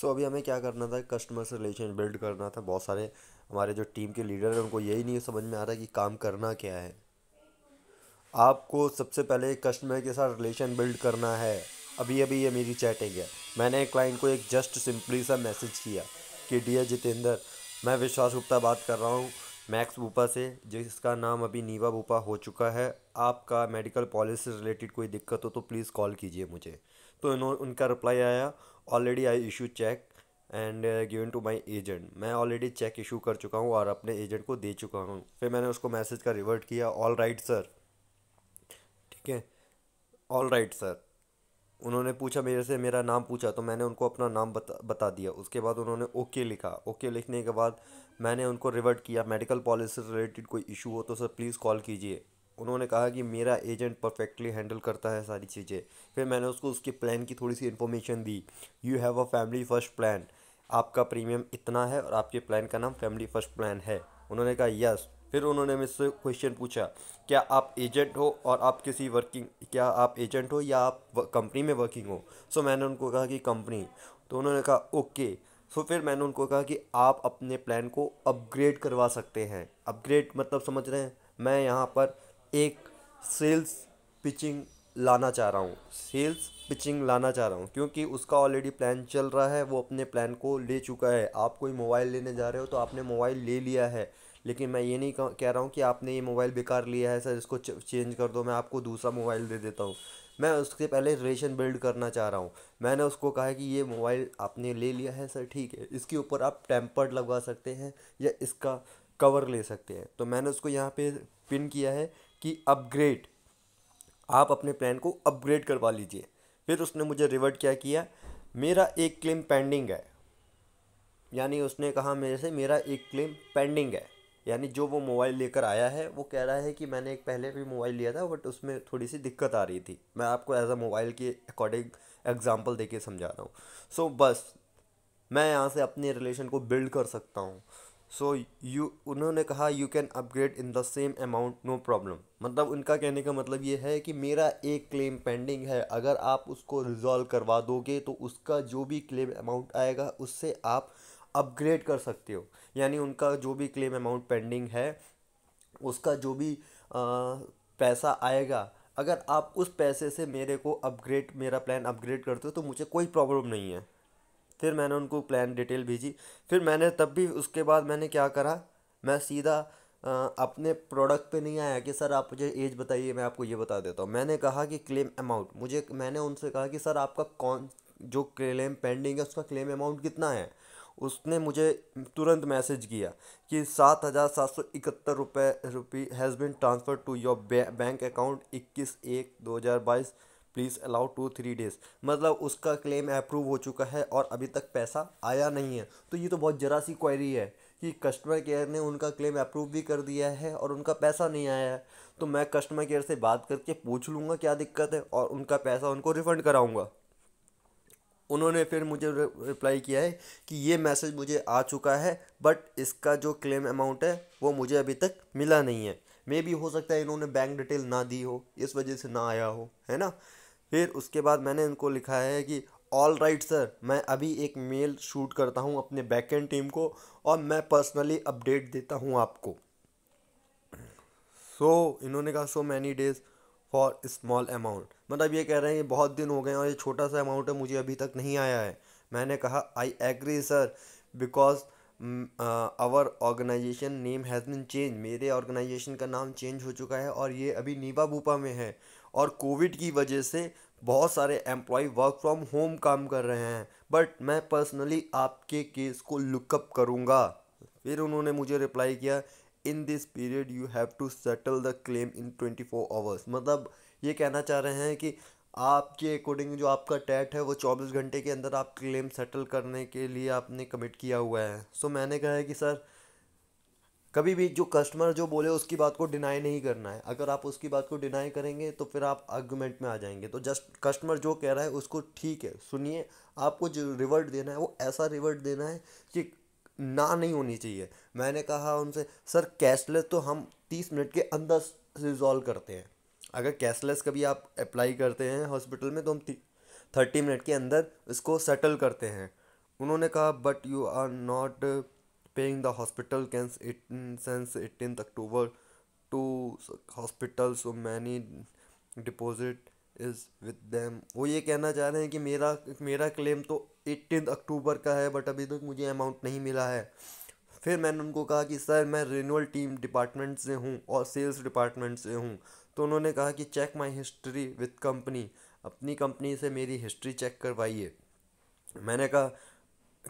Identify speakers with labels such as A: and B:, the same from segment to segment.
A: सो so, अभी हमें क्या करना था कस्टमर से रिलेशन बिल्ड करना था बहुत सारे हमारे जो टीम के लीडर हैं उनको यही नहीं समझ में आ रहा कि काम करना क्या है आपको सबसे पहले कस्टमर के साथ रिलेशन बिल्ड करना है अभी अभी ये मेरी चैटिंग है मैंने क्लाइंट को एक जस्ट सिंपली सा मैसेज किया कि डियर जितेंद्र मैं विश्वास गुप्ता बात कर रहा हूँ मैक्स बूपा से जिसका नाम अभी नीवा बूपा हो चुका है आपका मेडिकल पॉलिसी रिलेटेड कोई दिक्कत हो तो प्लीज़ कॉल कीजिए मुझे तो इन्होंने उनका रिप्लाई आया already I issue check and given to my agent मैं ऑलरेडी चेक इशू कर चुका हूँ और अपने एजेंट को दे चुका हूँ फिर मैंने उसको मैसेज का रिवर्ट किया ऑल राइट सर ठीक है ऑल राइट सर उन्होंने पूछा मेरे से मेरा नाम पूछा तो मैंने उनको अपना नाम बता बता दिया उसके बाद उन्होंने ओके okay लिखा ओके okay लिखने के बाद मैंने उनको रिवर्ट किया मेडिकल पॉलिसी से रिलेटेड कोई इशू हो तो सर प्लीज़ कॉल कीजिए उन्होंने कहा कि मेरा एजेंट परफेक्टली हैंडल करता है सारी चीज़ें फिर मैंने उसको उसके प्लान की थोड़ी सी इन्फॉर्मेशन दी you have a family first plan आपका प्रीमियम इतना है और आपके प्लान का नाम फैमिली फर्स्ट प्लान है उन्होंने कहा यस फिर उन्होंने मुझसे क्वेश्चन पूछा क्या आप एजेंट हो और आप किसी वर्किंग क्या आप एजेंट हो या आप कंपनी में वर्किंग हो सो so, मैंने उनको कहा कि कंपनी तो उन्होंने कहा ओके okay. सो so, फिर मैंने उनको कहा कि आप अपने प्लान को अपग्रेड करवा सकते हैं अपग्रेड मतलब समझ रहे हैं मैं यहाँ पर एक सेल्स पिचिंग लाना चाह रहा हूँ सेल्स पिचिंग लाना चाह रहा हूँ क्योंकि उसका ऑलरेडी प्लान चल रहा है वो अपने प्लान को ले चुका है आप कोई मोबाइल लेने जा रहे हो तो आपने मोबाइल ले लिया है लेकिन मैं ये नहीं कह रहा हूँ कि आपने ये मोबाइल बेकार लिया है सर इसको चेंज कर दो मैं आपको दूसरा मोबाइल दे देता हूँ मैं उसके पहले रिलेशन बिल्ड करना चाह रहा हूँ मैंने उसको कहा है कि ये मोबाइल आपने ले लिया है सर ठीक है इसके ऊपर आप टेम्पर्ड लगवा सकते हैं या इसका कवर ले सकते हैं तो मैंने उसको यहाँ पे पिन किया है कि अपग्रेड आप अपने प्लान को अपग्रेड करवा लीजिए फिर उसने मुझे रिवर्ट क्या किया मेरा एक क्लेम पेंडिंग है यानी उसने कहा मेरे से मेरा एक क्लेम पेंडिंग है यानी जो वो मोबाइल लेकर आया है वो कह रहा है कि मैंने एक पहले भी मोबाइल लिया था बट उसमें थोड़ी सी दिक्कत आ रही थी मैं आपको एज अ मोबाइल के अकॉर्डिंग एग्जाम्पल दे के समझा रहा हूँ सो so, बस मैं यहाँ से अपने रिलेशन को बिल्ड कर सकता हूँ सो यू उन्होंने कहा you can upgrade in the same amount no problem मतलब उनका कहने का मतलब ये है कि मेरा एक क्लेम पेंडिंग है अगर आप उसको रिजॉल्व करवा दोगे तो उसका जो भी क्लेम अमाउंट आएगा उससे आप अपग्रेड कर सकते हो यानी उनका जो भी क्लेम अमाउंट पेंडिंग है उसका जो भी आ, पैसा आएगा अगर आप उस पैसे से मेरे को अपग्रेड मेरा प्लान अपग्रेड करते हो तो मुझे कोई प्रॉब्लम नहीं है फिर मैंने उनको प्लान डिटेल भेजी फिर मैंने तब भी उसके बाद मैंने क्या करा मैं सीधा आ, अपने प्रोडक्ट पे नहीं आया कि सर आप मुझे एज बताइए मैं आपको ये बता देता हूँ मैंने कहा कि क्लेम अमाउंट मुझे मैंने उनसे कहा कि सर आपका कौन जो क्लेम पेंडिंग है उसका क्लेम अमाउंट कितना है उसने मुझे तुरंत मैसेज किया कि सात हज़ार सात सौ इकहत्तर रुपये rupee has been transfer to your bank account इक्कीस एक दो हज़ार बाईस please allow two three days मतलब उसका क्लेम अप्रूव हो चुका है और अभी तक पैसा आया नहीं है तो ये तो बहुत ज़रा सी क्वारी है कि कस्टमर केयर ने उनका क्लेम अप्रूव भी कर दिया है और उनका पैसा नहीं आया है तो मैं कस्टमर केयर से बात करके पूछ लूँगा क्या दिक्कत है और उनका पैसा उनको रिफ़ंड कराऊँगा उन्होंने फिर मुझे रिप्लाई किया है कि ये मैसेज मुझे आ चुका है बट इसका जो क्लेम अमाउंट है वो मुझे अभी तक मिला नहीं है मे भी हो सकता है इन्होंने बैंक डिटेल ना दी हो इस वजह से ना आया हो है ना फिर उसके बाद मैंने इनको लिखा है कि ऑल राइट सर मैं अभी एक मेल शूट करता हूँ अपने बैक एंड टीम को और मैं पर्सनली अपडेट देता हूँ आपको सो so, इन्होंने कहा so many days for small amount मतलब ये कह रहे हैं ये बहुत दिन हो गए और ये छोटा सा अमाउंट है मुझे अभी तक नहीं आया है मैंने कहा I agree sir because our organisation name has been change मेरे ऑर्गेनाइजेशन का नाम चेंज हो चुका है और ये अभी नीबा बूपा में है और कोविड की वजह से बहुत सारे एम्प्लॉय वर्क फ्रॉम होम काम कर रहे हैं बट मैं पर्सनली आपके केस को लुकअप करूँगा फिर उन्होंने मुझे रिप्लाई किया in this period you have to settle the claim in twenty four hours मतलब ये कहना चाह रहे हैं कि आपके अकॉर्डिंग जो आपका टैट है वो चौबीस घंटे के अंदर आप क्लेम सेटल करने के लिए आपने कमिट किया हुआ है सो so, मैंने कहा है कि सर कभी भी जो कस्टमर जो बोले उसकी बात को डिनाई नहीं करना है अगर आप उसकी बात को डिनाई करेंगे तो फिर आप आर्गूमेंट में आ जाएंगे तो जस्ट कस्टमर जो कह रहा है उसको ठीक है सुनिए आपको जो रिवर्ट देना है वो ऐसा रिवर्ट देना है कि ना नहीं होनी चाहिए मैंने कहा उनसे सर कैशलेस तो हम तीस मिनट के अंदर रिजॉल्व करते हैं अगर कैशलेस कभी आप अप्लाई करते हैं हॉस्पिटल में तो हम थर्टी मिनट के अंदर इसको सेटल करते हैं उन्होंने कहा but you are not paying the hospital since 18th October to hospital so many deposit is with them वो ये कहना चाह रहे हैं कि मेरा मेरा क्लेम तो एटीन अक्टूबर का है बट अभी तक तो मुझे अमाउंट नहीं मिला है फिर मैंने उनको कहा कि सर मैं रिन्यूअल टीम डिपार्टमेंट से हूँ और सेल्स डिपार्टमेंट से हूँ तो उन्होंने कहा कि check my history with company अपनी कंपनी से मेरी हिस्ट्री चेक करवाइए मैंने कहा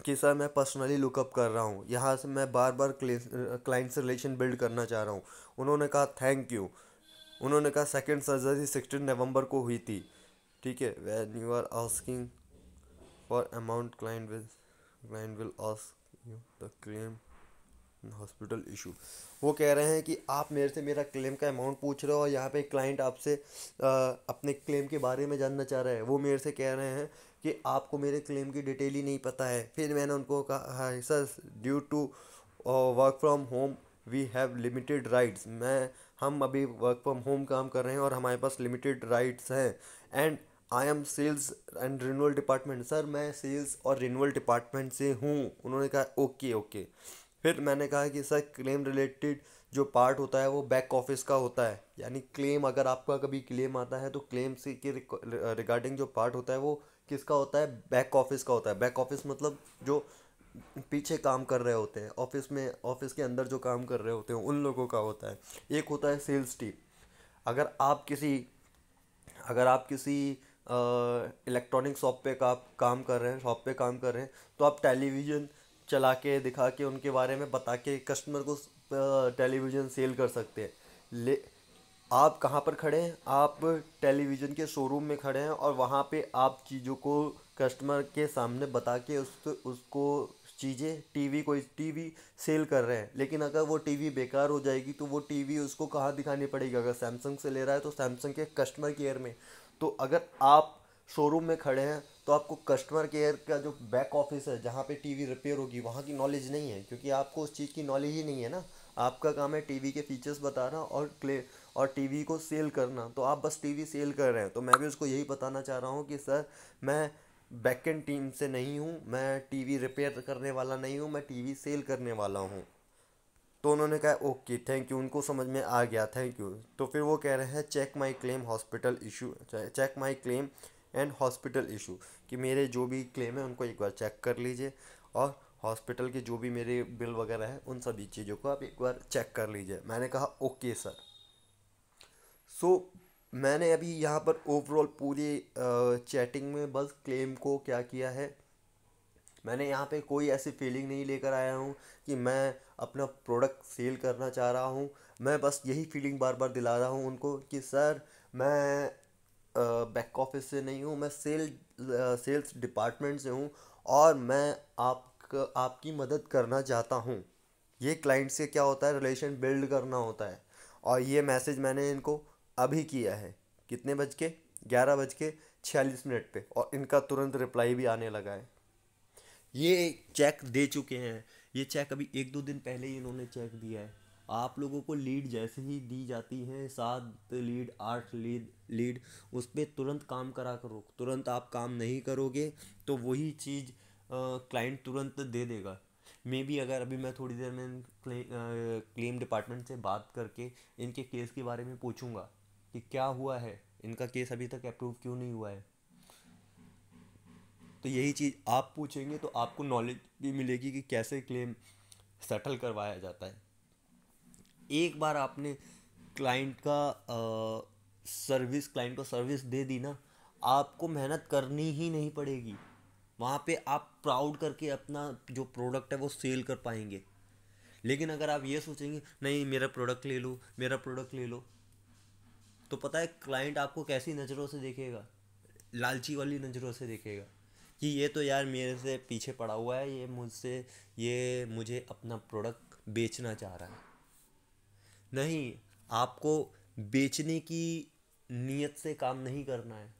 A: कि सर मैं पर्सनली लुकअप कर रहा हूँ यहाँ से मैं बार बार क्लाइंट से रिलेशन बिल्ड करना चाह रहा हूँ उन्होंने कहा थैंक यू उन्होंने कहा सेकेंड सर्जरी सिक्सटीन नवंबर को हुई थी ठीक है when you are asking for amount client will client will ask you the claim hospital issue वो कह रहे हैं कि आप मेरे से मेरा क्लेम का अमाउंट पूछ रहे हो और यहाँ पे क्लाइंट आपसे अपने क्लेम के बारे में जानना चाह रहा है वो मेरे से कह रहे हैं कि आपको मेरे क्लेम की डिटेल ही नहीं पता है फिर मैंने उनको कहा हाँ sir due to work from home we have limited rights मैं हम अभी वर्क फ्रॉम होम काम कर रहे हैं और हमारे पास लिमिटेड राइट्स हैं and I am sales and renewal department sir मैं सेल्स और रिनूअल डिपार्टमेंट से हूँ उन्होंने कहा ओके ओके फिर मैंने कहा कि सर क्लेम रिलेटेड जो पार्ट होता है वो बैक ऑफिस का होता है यानी क्लेम अगर आपका कभी क्लेम आता है तो क्लेम से के रिगार्डिंग जो पार्ट होता है वो किसका होता है बैक ऑफिस का होता है बैक ऑफिस मतलब जो पीछे काम कर रहे होते हैं ऑफिस में ऑफिस के अंदर जो काम कर रहे होते हैं उन लोगों का होता है एक होता है सेल्स टीम अगर आप किसी अगर आप किसी इलेक्ट्रॉनिक शॉप पे का काम कर रहे हैं शॉप पे काम कर रहे हैं तो आप टेलीविज़न चला के दिखा के उनके बारे में बता के कस्टमर को टेलीविज़न सेल कर सकते हैं ले आप कहाँ पर खड़े हैं आप टेलीविज़न के शोरूम में खड़े हैं और वहाँ पे आप चीज़ों को कस्टमर के सामने बता के उस उसको चीज़ें टीवी कोई टीवी सेल कर रहे हैं लेकिन अगर वो टीवी बेकार हो जाएगी तो वो टीवी उसको कहाँ दिखानी पड़ेगी अगर सैमसंग से ले रहा है तो सैमसंग के कस्टमर केयर में तो अगर आप शोरूम में खड़े हैं तो आपको कस्टमर केयर का जो बैक ऑफिस है जहाँ पे टीवी रिपेयर होगी वहाँ की नॉलेज नहीं है क्योंकि आपको उस चीज़ की नॉलेज ही नहीं है ना आपका काम है टीवी के फीचर्स बताना और क्ले और टीवी को सेल करना तो आप बस टीवी सेल कर रहे हैं तो मैं भी उसको यही बताना चाह रहा हूँ कि सर मैं बैकेंड टीम से नहीं हूँ मैं टीवी रिपेयर करने वाला नहीं हूँ मैं टीवी सेल करने वाला हूँ तो उन्होंने कहा ओके थैंक यू उनको समझ में आ गया थैंक यू तो फिर वो कह रहे हैं check my claim hospital issue check my claim and hospital issue कि मेरे जो भी क्लेम है उनको एक बार चेक कर लीजिए और हॉस्पिटल के जो भी मेरे बिल वगैरह हैं उन सभी चीज़ों को आप एक बार चेक कर लीजिए मैंने कहा ओके सर सो so, मैंने अभी यहाँ पर ओवरऑल पूरी चैटिंग में बस क्लेम को क्या किया है मैंने यहाँ पे कोई ऐसी फीलिंग नहीं लेकर आया हूँ कि मैं अपना प्रोडक्ट सेल करना चाह रहा हूँ मैं बस यही फीलिंग बार बार दिला रहा हूँ उनको कि सर मैं बैक ऑफिस से नहीं हूँ मैं सेल सेल्स डिपार्टमेंट से हूँ और मैं आप आपकी मदद करना चाहता हूँ ये क्लाइंट से क्या होता है रिलेशन बिल्ड करना होता है और ये मैसेज मैंने इनको अभी किया है कितने बज के ग्यारह बज के छियालीस मिनट पे और इनका तुरंत रिप्लाई भी आने लगा है ये चेक दे चुके हैं ये चेक अभी एक दो दिन पहले ही इन्होंने चेक दिया है आप लोगों को लीड जैसे ही दी जाती है सात लीड आठ लीड लीड उस पर तुरंत काम करा करो तुरंत आप काम नहीं करोगे तो वही चीज़ क्लाइंट तुरंत दे देगा मे बी अगर अभी मैं थोड़ी देर में क्लेम डिपार्टमेंट से बात करके इनके केस के बारे में पूछूंगा कि क्या हुआ है इनका केस अभी तक अप्रूव क्यों नहीं हुआ है तो यही चीज़ आप पूछेंगे तो आपको नॉलेज भी मिलेगी कि कैसे क्लेम सेटल करवाया जाता है एक बार आपने क्लाइंट का आ, सर्विस क्लाइंट को सर्विस दे दी ना आपको मेहनत करनी ही नहीं पड़ेगी वहाँ पे आप प्राउड करके अपना जो प्रोडक्ट है वो सेल कर पाएंगे लेकिन अगर आप ये सोचेंगे नहीं मेरा प्रोडक्ट ले लो मेरा प्रोडक्ट ले लो तो पता है क्लाइंट आपको कैसी नज़रों से देखेगा लालची वाली नज़रों से देखेगा कि ये तो यार मेरे से पीछे पड़ा हुआ है ये मुझसे ये मुझे अपना प्रोडक्ट बेचना चाह रहा है नहीं आपको बेचने की नीयत से काम नहीं करना है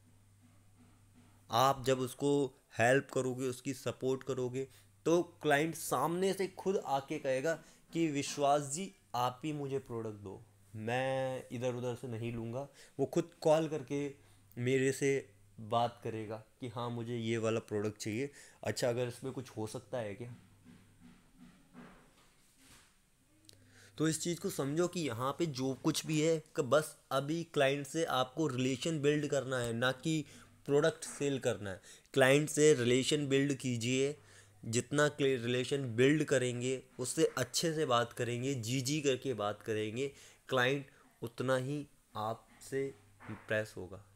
A: आप जब उसको हेल्प करोगे उसकी सपोर्ट करोगे तो क्लाइंट सामने से खुद आके कहेगा कि विश्वास जी आप ही मुझे प्रोडक्ट दो मैं इधर उधर से नहीं लूँगा वो खुद कॉल करके मेरे से बात करेगा कि हाँ मुझे ये वाला प्रोडक्ट चाहिए अच्छा अगर इसमें कुछ हो सकता है क्या तो इस चीज़ को समझो कि यहाँ पे जो कुछ भी है बस अभी क्लाइंट से आपको रिलेशन बिल्ड करना है ना कि प्रोडक्ट सेल करना है क्लाइंट से रिलेशन बिल्ड कीजिए जितना रिलेशन बिल्ड करेंगे उससे अच्छे से बात करेंगे जी जी करके बात करेंगे क्लाइंट उतना ही आपसे इम्प्रेस होगा